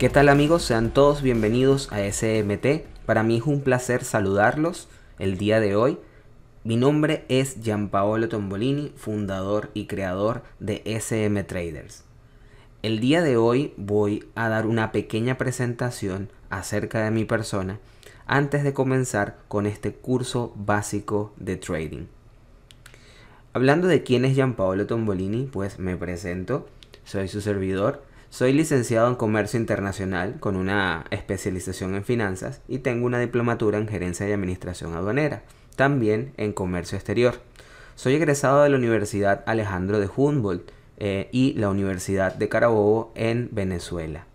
¿Qué tal amigos? Sean todos bienvenidos a SMT. Para mí es un placer saludarlos el día de hoy. Mi nombre es Gianpaolo Tombolini, fundador y creador de SM Traders. El día de hoy voy a dar una pequeña presentación acerca de mi persona antes de comenzar con este curso básico de trading. Hablando de quién es Gianpaolo Tombolini, pues me presento, soy su servidor, soy licenciado en Comercio Internacional con una especialización en finanzas y tengo una diplomatura en Gerencia y Administración Aduanera, también en Comercio Exterior. Soy egresado de la Universidad Alejandro de Humboldt eh, y la Universidad de Carabobo en Venezuela.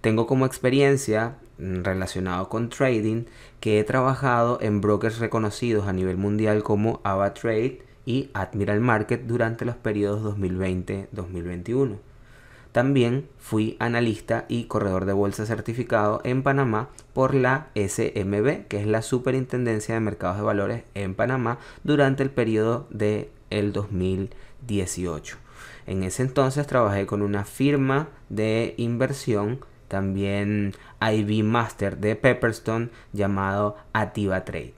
Tengo como experiencia mm, relacionado con trading que he trabajado en brokers reconocidos a nivel mundial como AvaTrade y Admiral Market durante los periodos 2020-2021. También fui analista y corredor de bolsa certificado en Panamá por la SMB, que es la Superintendencia de Mercados de Valores en Panamá, durante el periodo del el 2018. En ese entonces trabajé con una firma de inversión, también IB Master de Pepperstone, llamado Ativa Trade.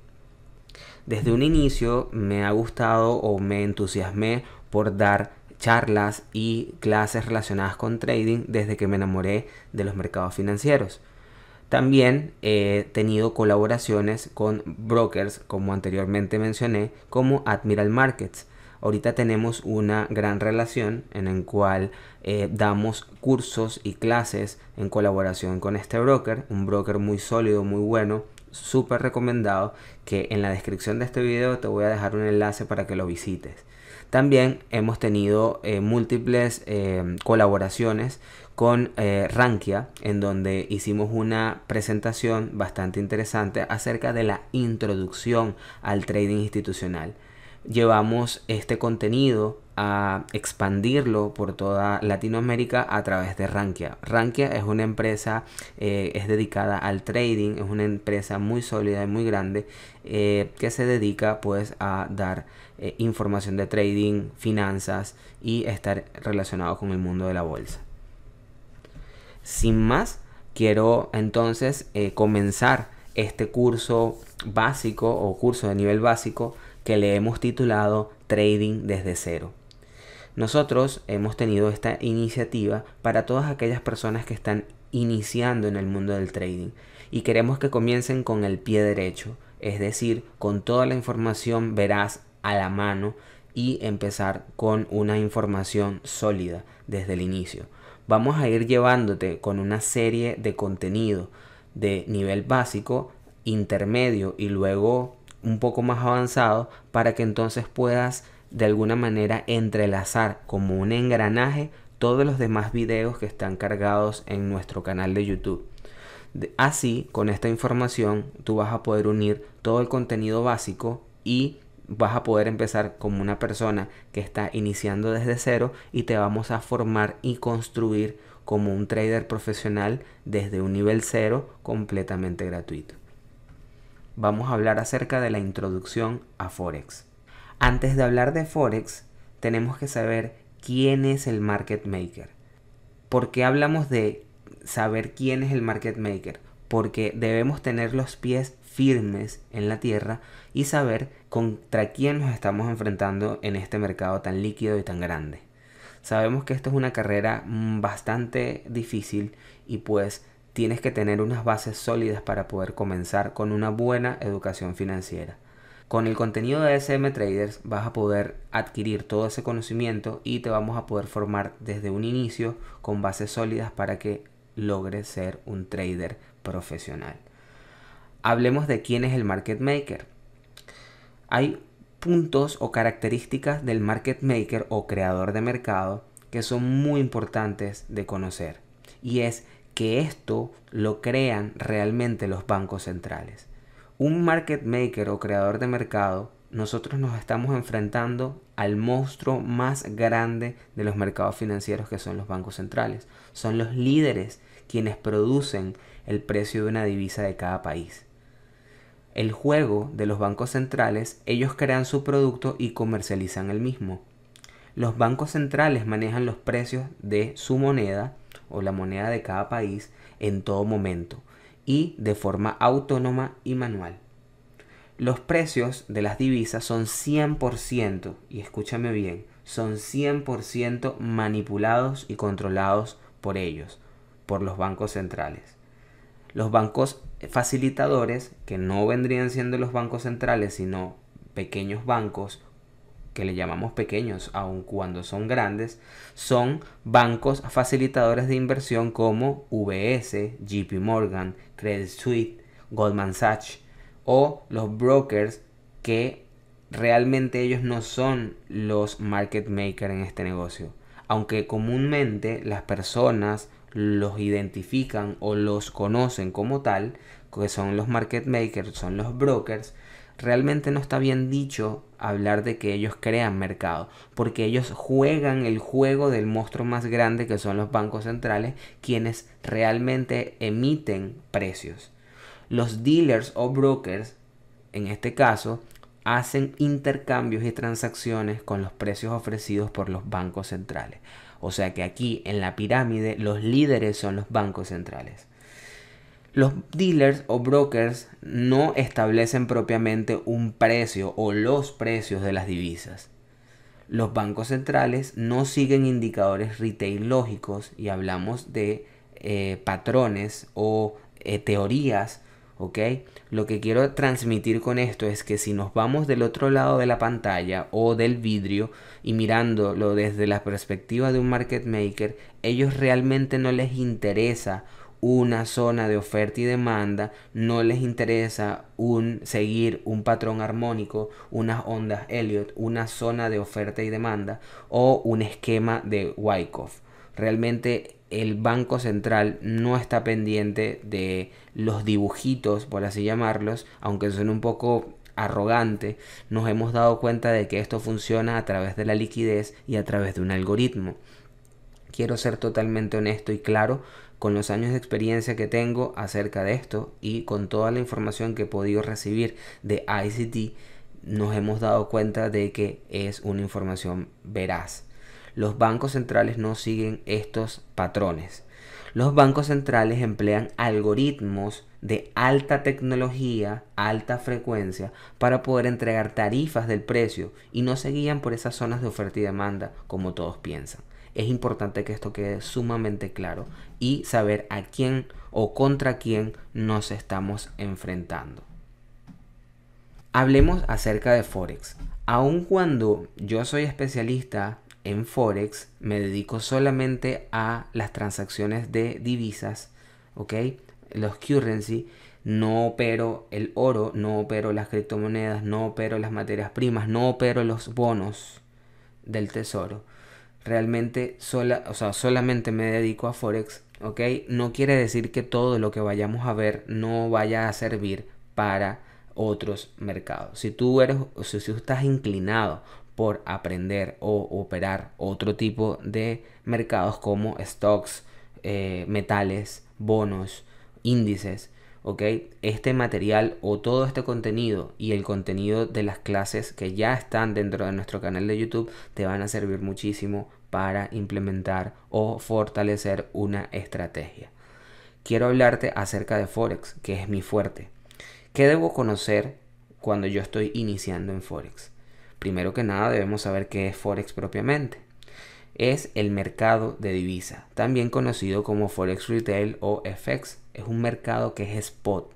Desde un inicio me ha gustado o me entusiasmé por dar charlas y clases relacionadas con trading desde que me enamoré de los mercados financieros. También he tenido colaboraciones con brokers, como anteriormente mencioné, como Admiral Markets. Ahorita tenemos una gran relación en la cual eh, damos cursos y clases en colaboración con este broker, un broker muy sólido, muy bueno, súper recomendado, que en la descripción de este video te voy a dejar un enlace para que lo visites. También hemos tenido eh, múltiples eh, colaboraciones con eh, Rankia, en donde hicimos una presentación bastante interesante acerca de la introducción al trading institucional. Llevamos este contenido a expandirlo por toda Latinoamérica a través de Rankia. Rankia es una empresa, eh, es dedicada al trading, es una empresa muy sólida y muy grande eh, que se dedica pues a dar eh, información de trading, finanzas y estar relacionado con el mundo de la bolsa. Sin más, quiero entonces comenzar este curso básico o curso de nivel básico que le hemos titulado Trading desde cero. Nosotros hemos tenido esta iniciativa para todas aquellas personas que están iniciando en el mundo del trading y queremos que comiencen con el pie derecho, es decir, con toda la información verás a la mano y empezar con una información sólida desde el inicio. Vamos a ir llevándote con una serie de contenido de nivel básico, intermedio y luego un poco más avanzado para que entonces puedas de alguna manera entrelazar como un engranaje todos los demás videos que están cargados en nuestro canal de YouTube. Así, con esta información, tú vas a poder unir todo el contenido básico y vas a poder empezar como una persona que está iniciando desde cero y te vamos a formar y construir como un trader profesional desde un nivel cero completamente gratuito. Vamos a hablar acerca de la introducción a Forex. Antes de hablar de Forex, tenemos que saber quién es el market maker. ¿Por qué hablamos de saber quién es el market maker? Porque debemos tener los pies firmes en la tierra y saber contra quién nos estamos enfrentando en este mercado tan líquido y tan grande. Sabemos que esto es una carrera mm, bastante difícil y pues tienes que tener unas bases sólidas para poder comenzar con una buena educación financiera. Con el contenido de SM Traders vas a poder adquirir todo ese conocimiento y te vamos a poder formar desde un inicio con bases sólidas para que logres ser un trader profesional. Hablemos de quién es el market maker. Hay puntos o características del market maker o creador de mercado que son muy importantes de conocer y es que esto lo crean realmente los bancos centrales un market maker o creador de mercado, nosotros nos estamos enfrentando al monstruo más grande de los mercados financieros que son los bancos centrales. Son los líderes quienes producen el precio de una divisa de cada país. El juego de los bancos centrales, ellos crean su producto y comercializan el mismo. Los bancos centrales manejan los precios de su moneda o la moneda de cada país en todo momento y de forma autónoma y manual. Los precios de las divisas son 100%, y escúchame bien, son 100% manipulados y controlados por ellos, por los bancos centrales. Los bancos facilitadores, que no vendrían siendo los bancos centrales, sino pequeños bancos que le llamamos pequeños, aun cuando son grandes, son bancos facilitadores de inversión como VS, JP Morgan, Credit Suisse, Goldman Sachs o los brokers que realmente ellos no son los market makers en este negocio. Aunque comúnmente las personas los identifican o los conocen como tal, que son los market makers, son los brokers, realmente no está bien dicho hablar de que ellos crean mercado, porque ellos juegan el juego del monstruo más grande que son los bancos centrales, quienes realmente emiten precios. Los dealers o brokers, en este caso, hacen intercambios y transacciones con los precios ofrecidos por los bancos centrales. O sea que aquí en la pirámide los líderes son los bancos centrales. Los dealers o brokers no establecen propiamente un precio o los precios de las divisas. Los bancos centrales no siguen indicadores retail lógicos y hablamos de eh, patrones o eh, teorías, ¿ok? Lo que quiero transmitir con esto es que si nos vamos del otro lado de la pantalla o del vidrio y mirándolo desde la perspectiva de un market maker, ellos realmente no les interesa una zona de oferta y demanda, no les interesa un, seguir un patrón armónico, unas ondas Elliot, una zona de oferta y demanda o un esquema de Wyckoff. Realmente el Banco Central no está pendiente de los dibujitos, por así llamarlos, aunque son un poco arrogante, nos hemos dado cuenta de que esto funciona a través de la liquidez y a través de un algoritmo. Quiero ser totalmente honesto y claro, con los años de experiencia que tengo acerca de esto y con toda la información que he podido recibir de ICT, nos hemos dado cuenta de que es una información veraz. Los bancos centrales no siguen estos patrones. Los bancos centrales emplean algoritmos de alta tecnología, alta frecuencia, para poder entregar tarifas del precio y no se guían por esas zonas de oferta y demanda como todos piensan es importante que esto quede sumamente claro y saber a quién o contra quién nos estamos enfrentando. Hablemos acerca de Forex. Aun cuando yo soy especialista en Forex, me dedico solamente a las transacciones de divisas, ¿ok? Los currency, no opero el oro, no opero las criptomonedas, no opero las materias primas, no opero los bonos del tesoro realmente sola, o solamente me dedico a Forex, ¿ok? No quiere decir que todo lo que vayamos a ver no vaya a servir para otros mercados. Si tú eres, si tú estás inclinado por aprender o operar otro tipo de mercados como stocks, eh, metales, bonos, índices, este material o todo este contenido y el contenido de las clases que ya están dentro de nuestro canal de YouTube te van a servir muchísimo para implementar o fortalecer una estrategia. Quiero hablarte acerca de Forex, que es mi fuerte. ¿Qué debo conocer cuando yo estoy iniciando en Forex? Primero que nada debemos saber qué es Forex propiamente es el mercado de divisa también conocido como Forex Retail o FX. Es un mercado que es spot.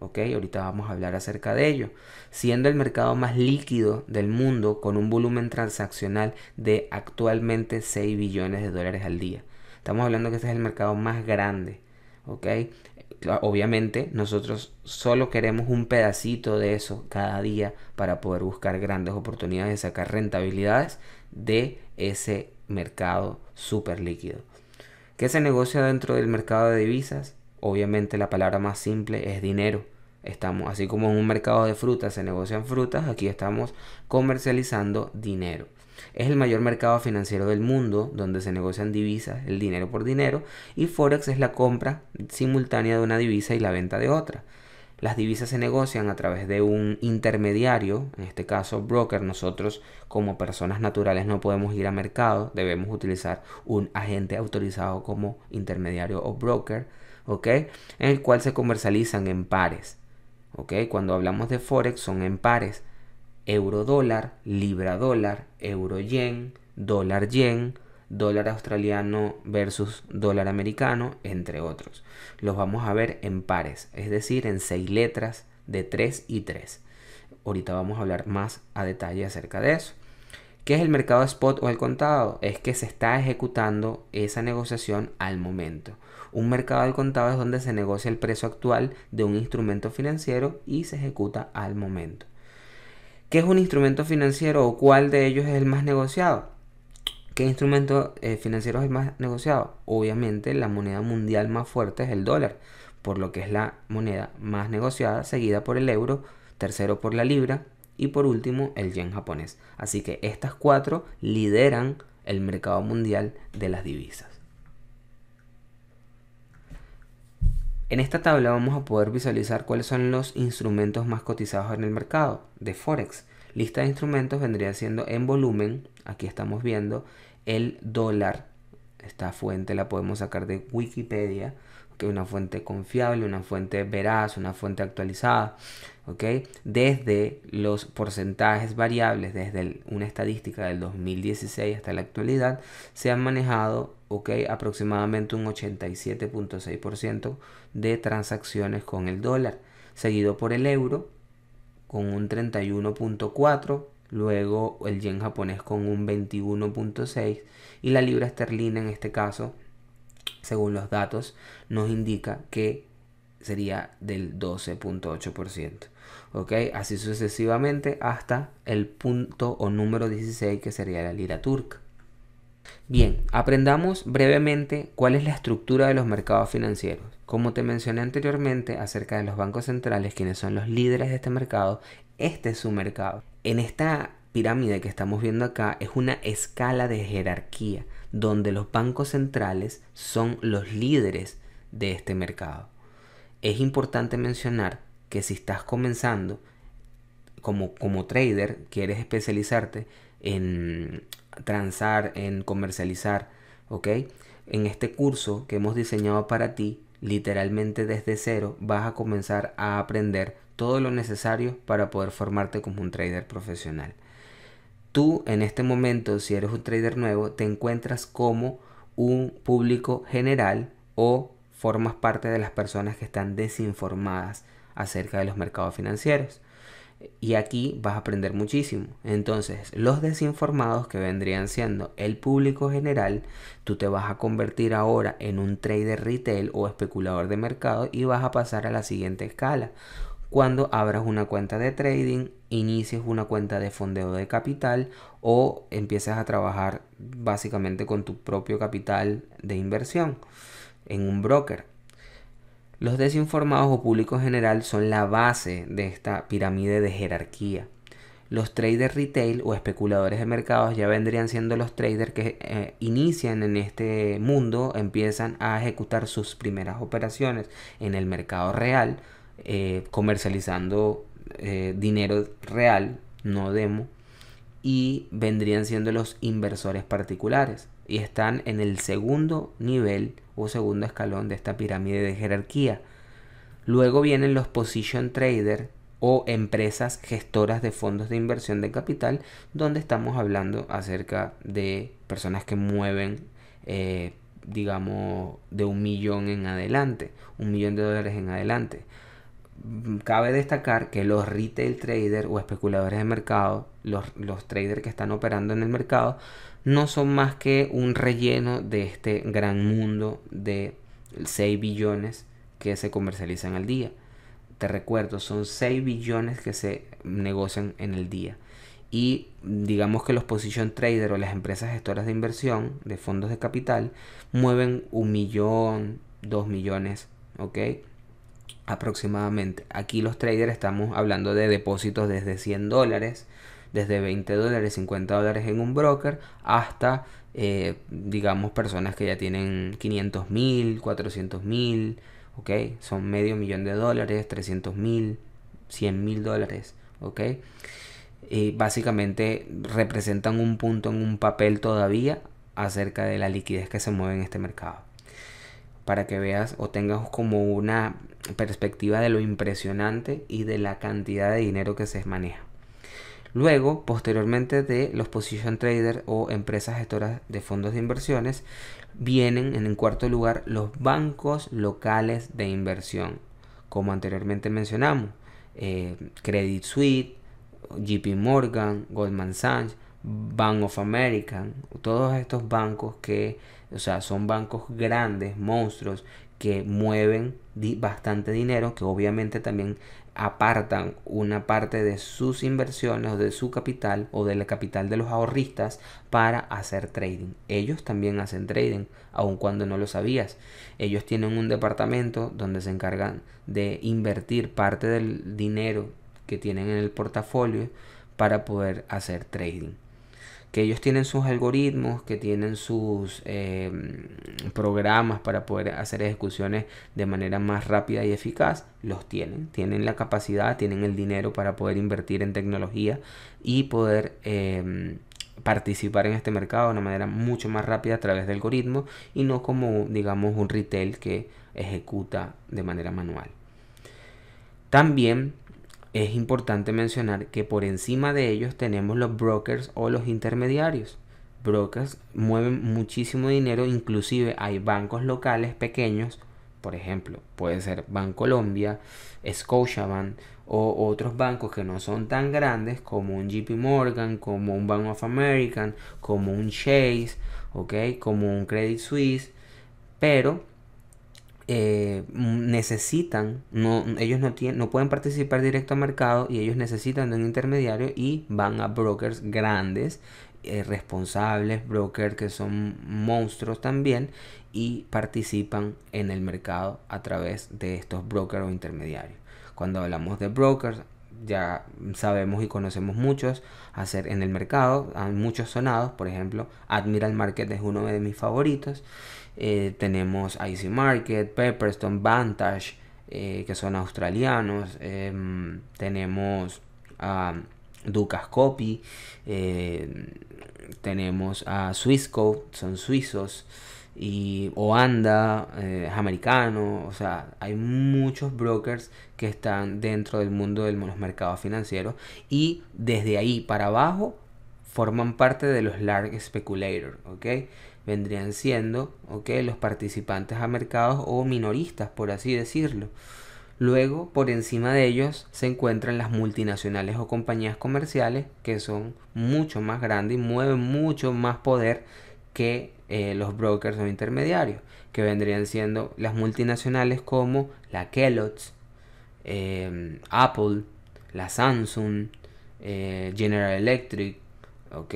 ¿ok? Ahorita vamos a hablar acerca de ello. Siendo el mercado más líquido del mundo con un volumen transaccional de actualmente 6 billones de dólares al día. Estamos hablando que este es el mercado más grande, ¿ok? Obviamente nosotros solo queremos un pedacito de eso cada día para poder buscar grandes oportunidades de sacar rentabilidades de ese mercado súper líquido. ¿Qué se negocia dentro del mercado de divisas? Obviamente la palabra más simple es dinero. Estamos, así como en un mercado de frutas se negocian frutas, aquí estamos comercializando dinero. Es el mayor mercado financiero del mundo donde se negocian divisas, el dinero por dinero, y Forex es la compra simultánea de una divisa y la venta de otra. Las divisas se negocian a través de un intermediario, en este caso broker. Nosotros como personas naturales no podemos ir a mercado, debemos utilizar un agente autorizado como intermediario o broker, ¿ok? En el cual se comercializan en pares, ¿ok? Cuando hablamos de forex son en pares, euro dólar, libra dólar, euro yen, dólar yen, dólar australiano versus dólar americano, entre otros. Los vamos a ver en pares, es decir, en seis letras de 3 y 3. Ahorita vamos a hablar más a detalle acerca de eso. ¿Qué es el mercado spot o el contado? Es que se está ejecutando esa negociación al momento. Un mercado al contado es donde se negocia el precio actual de un instrumento financiero y se ejecuta al momento. ¿Qué es un instrumento financiero o cuál de ellos es el más negociado? ¿Qué instrumento eh, financiero es más negociado? Obviamente la moneda mundial más fuerte es el dólar, por lo que es la moneda más negociada, seguida por el euro, tercero por la libra y por último el yen japonés. Así que estas cuatro lideran el mercado mundial de las divisas. En esta tabla vamos a poder visualizar cuáles son los instrumentos más cotizados en el mercado de Forex. Lista de instrumentos vendría siendo en volumen, aquí estamos viendo el dólar. Esta fuente la podemos sacar de Wikipedia, que es una fuente confiable, una fuente veraz, una fuente actualizada, ¿ok? Desde los porcentajes variables, desde una estadística del 2016 hasta la actualidad, se han manejado ¿ok? aproximadamente un 87.6% de transacciones con el dólar, seguido por el euro, con un 31.4, luego el yen japonés con un 21.6 y la libra esterlina en este caso, según los datos, nos indica que sería del 12.8%. ¿Ok? Así sucesivamente hasta el punto o número 16 que sería la lira turca. Bien, aprendamos brevemente cuál es la estructura de los mercados financieros. Como te mencioné anteriormente acerca de los bancos centrales, quienes son los líderes de este mercado, este es su mercado. En esta pirámide que estamos viendo acá es una escala de jerarquía, donde los bancos centrales son los líderes de este mercado. Es importante mencionar que si estás comenzando como, como trader, quieres especializarte en, transar, en comercializar, ¿ok? En este curso que hemos diseñado para ti, literalmente desde cero, vas a comenzar a aprender todo lo necesario para poder formarte como un trader profesional. Tú en este momento, si eres un trader nuevo, te encuentras como un público general o formas parte de las personas que están desinformadas acerca de los mercados financieros. Y aquí vas a aprender muchísimo. Entonces, los desinformados que vendrían siendo el público general, tú te vas a convertir ahora en un trader retail o especulador de mercado y vas a pasar a la siguiente escala. Cuando abras una cuenta de trading, inicies una cuenta de fondeo de capital o empiezas a trabajar básicamente con tu propio capital de inversión en un broker. Los desinformados o público general son la base de esta pirámide de jerarquía. Los traders retail o especuladores de mercados ya vendrían siendo los traders que eh, inician en este mundo, empiezan a ejecutar sus primeras operaciones en el mercado real, eh, comercializando eh, dinero real, no demo, y vendrían siendo los inversores particulares y están en el segundo nivel o segundo escalón de esta pirámide de jerarquía. Luego vienen los position trader o empresas gestoras de fondos de inversión de capital, donde estamos hablando acerca de personas que mueven, eh, digamos, de un millón en adelante, un millón de dólares en adelante. Mm, cabe destacar que los retail traders o especuladores de mercado, los, traders que están operando en el mercado, no son más que un relleno de este gran mundo de 6 billones que se comercializan al día. Te recuerdo, son 6 billones que se negocian en el día. Y digamos que los position trader o las empresas gestoras de inversión de fondos de capital mueven un millón, dos millones, ¿ok? aproximadamente. Aquí los traders estamos hablando de depósitos desde 100 dólares, desde 20 dólares, 50 dólares en un broker, hasta, eh, digamos, personas que ya tienen 500 mil, 400 mil, ¿ok? Son medio millón de dólares, 300 mil, 100 mil dólares, ¿ok? Y básicamente representan un punto en un papel todavía acerca de la liquidez que se mueve en este mercado para que veas o tengas como una perspectiva de lo impresionante y de la cantidad de dinero que se maneja. Luego, posteriormente de los position traders o empresas gestoras de fondos de inversiones, vienen en cuarto lugar los bancos locales de inversión, como anteriormente mencionamos, eh, Credit Suite, JP Morgan, Goldman Sachs, Bank of America, todos estos bancos que, o sea, son bancos grandes, monstruos, que mueven bastante dinero que obviamente también apartan una parte de sus inversiones o de su capital o de la capital de los ahorristas para hacer trading. Ellos también hacen trading, aun cuando no lo sabías. Ellos tienen un departamento donde se encargan de invertir parte del dinero que tienen en el portafolio para poder hacer trading que ellos tienen sus algoritmos, que tienen sus em, programas para poder hacer ejecuciones de manera más rápida y eficaz, los tienen. Tienen la capacidad, tienen el dinero para poder invertir en tecnología y poder em, participar en este mercado de una manera mucho más rápida a través de algoritmos y no como, digamos, un retail que ejecuta de manera manual. También es importante mencionar que por encima de ellos tenemos los brokers o los intermediarios. Brokers mueven muchísimo dinero, inclusive hay bancos locales pequeños, por ejemplo, puede ser Bancolombia, Scotiabank o otros bancos que no son tan grandes como un JP Morgan, como un Bank of America, como un Chase, ¿ok? como un Credit Suisse, pero eh, mm, necesitan, no, ellos no, tienen, no pueden participar directo al mercado y ellos necesitan de un intermediario y van a brokers grandes, eh, responsables, brokers que son monstruos también y participan en el mercado a través de estos brokers o intermediarios. Cuando hablamos de brokers, ya sabemos y conocemos muchos hacer en el mercado, hay muchos sonados, por ejemplo, Admiral Market es uno de mis favoritos, eh, tenemos Icy Market, Pepperstone, Vantage, eh, que son australianos, em, tenemos a Ducas Copy, eh, tenemos a Swissco, son suizos, y Oanda eh, es americano, o sea, hay muchos brokers que están dentro del mundo de los mercados financieros y desde ahí para abajo forman parte de los large speculators, ¿ok? Vendrían siendo, Los participantes a mercados o minoristas, por así decirlo. Luego, por encima de ellos, se encuentran las multinacionales o compañías comerciales que son mucho más grandes y mueven mucho más poder que eh, los brokers o intermediarios, que vendrían siendo las multinacionales como la Kellogg's, eh, Apple, la Samsung, eh, General Electric, ok,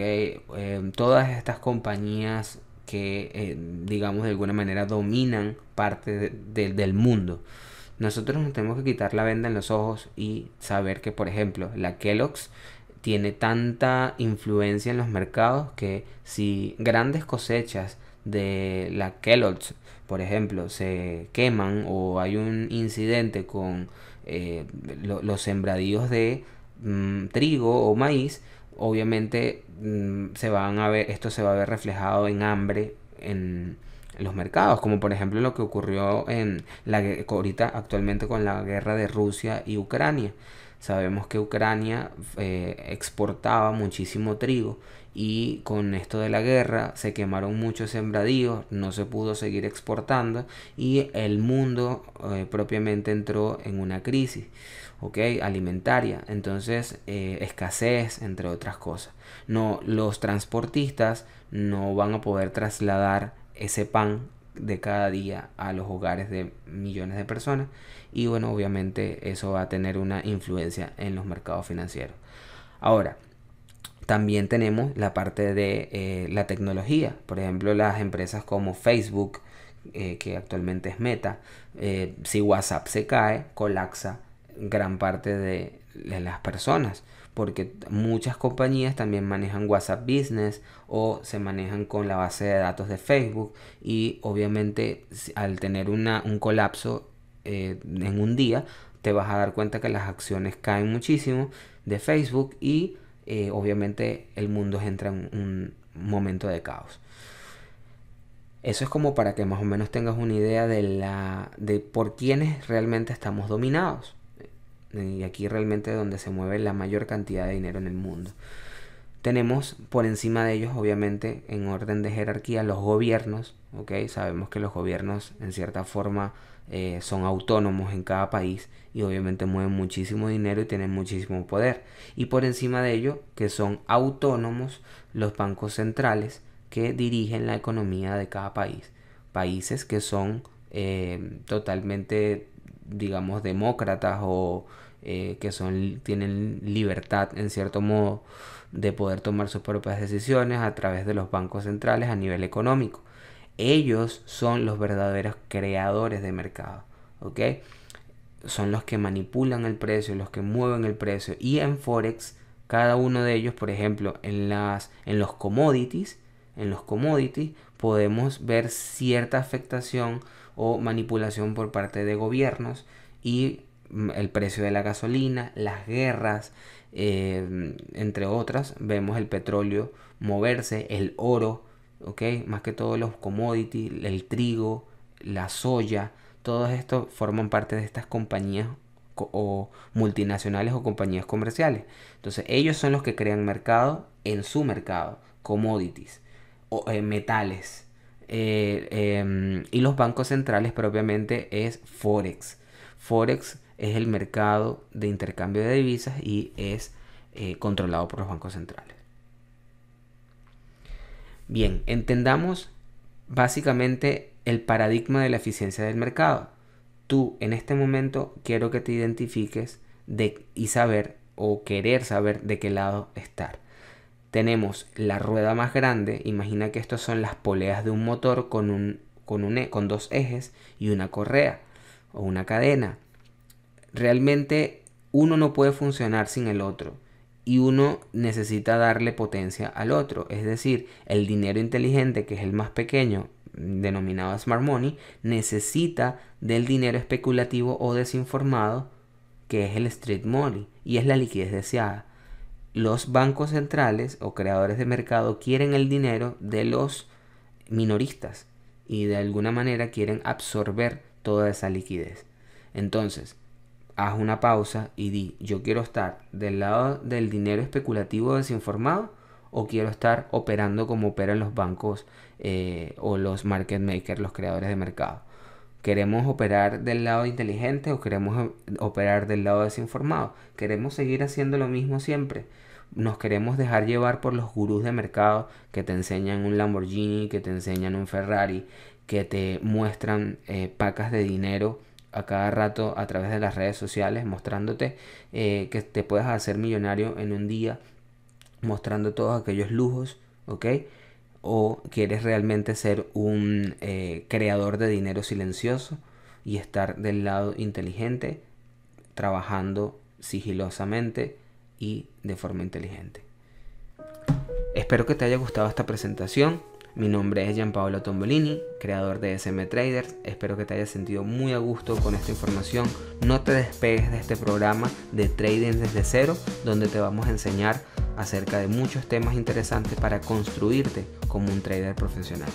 em, todas estas compañías que, digamos, de alguna manera dominan parte del mundo. Nosotros nos tenemos que quitar la venda en los ojos y saber que, por ejemplo, la Kellogg's tiene tanta influencia en los mercados que si grandes cosechas de la Kellogg's, por ejemplo, se queman o hay un incidente con eh, los sembradíos de mm, trigo o maíz, obviamente mm, se van a ver, esto se va a ver reflejado en hambre en los mercados, como por ejemplo lo que ocurrió en la ahorita actualmente con la guerra de Rusia y Ucrania. Sabemos que Ucrania eh, exportaba muchísimo trigo y con esto de la guerra se quemaron muchos sembradíos, no se pudo seguir exportando y el mundo eh, propiamente entró en una crisis alimentaria, entonces eh, escasez entre otras cosas. No, los transportistas no van a poder trasladar ese pan de cada día a los hogares de millones de personas y bueno, obviamente eso va a tener una influencia en los mercados financieros. Ahora, también tenemos la parte de eh, la tecnología, por ejemplo, las empresas como Facebook, eh, que actualmente es Meta, eh, si WhatsApp se cae, colapsa gran parte de, de las personas porque muchas compañías también manejan WhatsApp Business o se manejan con la base de datos de Facebook y obviamente al tener un colapso eh, en un día, te vas a dar cuenta que las acciones caen muchísimo de Facebook y eh, obviamente el mundo entra en un momento de caos. Eso es como para que más o menos tengas una idea de, la, de por quiénes realmente estamos dominados. Y aquí realmente donde se mueve la mayor cantidad de dinero en el mundo. Tenemos por encima de ellos, obviamente, en orden de jerarquía, los gobiernos. ¿ok? Sabemos que los gobiernos, en cierta forma, eh, son autónomos en cada país y obviamente mueven muchísimo dinero y tienen muchísimo poder. Y por encima de ello, que son autónomos los bancos centrales que dirigen la economía de cada país. Países que son eh, totalmente, digamos, demócratas o eh, que son, tienen libertad en cierto modo de poder tomar sus propias decisiones a través de los bancos centrales a nivel económico. Ellos son los verdaderos creadores de mercado, ¿ok? Son los que manipulan el precio, los que mueven el precio. Y en Forex, cada uno de ellos, por ejemplo, en, las, en los commodities, en los commodities podemos ver cierta afectación o manipulación por parte de gobiernos y mm, el precio de la gasolina, las guerras, eh, entre otras, vemos el petróleo moverse, el oro más que todo los commodities, el trigo, la soya, todos estos forman parte de estas compañías o multinacionales o compañías comerciales. Entonces ellos son los que crean mercado en su mercado, commodities, o, eh, metales. Eh, em, y los bancos centrales propiamente es Forex. Forex es el mercado de intercambio de divisas y es eh, controlado por los bancos centrales. Bien, entendamos básicamente el paradigma de la eficiencia del mercado. Tú en este momento quiero que te identifiques y saber o querer saber de qué lado estar. Tenemos la rueda más grande, imagina que estas son las poleas de un motor con e, dos ejes y una correa o una cadena. Realmente uno no puede funcionar sin el otro y uno necesita darle potencia al otro. Es decir, el dinero inteligente, que es el más pequeño, denominado smart money, necesita del dinero especulativo o desinformado, que es el street money, y es la liquidez deseada. Los bancos centrales o creadores de mercado quieren el dinero de los minoristas y de alguna manera quieren absorber toda esa liquidez. Entonces, haz una pausa y di, yo quiero estar del lado del dinero especulativo desinformado o quiero estar operando como operan los bancos eh, o los market makers, los creadores de mercado. ¿Queremos operar del lado inteligente o queremos operar del lado desinformado? ¿Queremos seguir haciendo lo mismo siempre? nos queremos dejar llevar por los gurús de mercado que te enseñan un Lamborghini, que te enseñan un Ferrari, que te muestran eh, pacas de dinero a cada rato a través de las redes sociales, mostrándote eh, que te puedes hacer millonario en un día, mostrando todos aquellos lujos, ¿ok? O quieres realmente ser un eh, creador de dinero silencioso y estar del lado inteligente, trabajando sigilosamente y de forma inteligente. Espero que te haya gustado esta presentación. Mi nombre es Gianpaolo Tombolini, creador de SM Traders. Espero que te hayas sentido muy a gusto con esta información. No te despegues de este programa de Trading desde cero, donde te vamos a enseñar acerca de muchos temas interesantes para construirte como un trader profesional.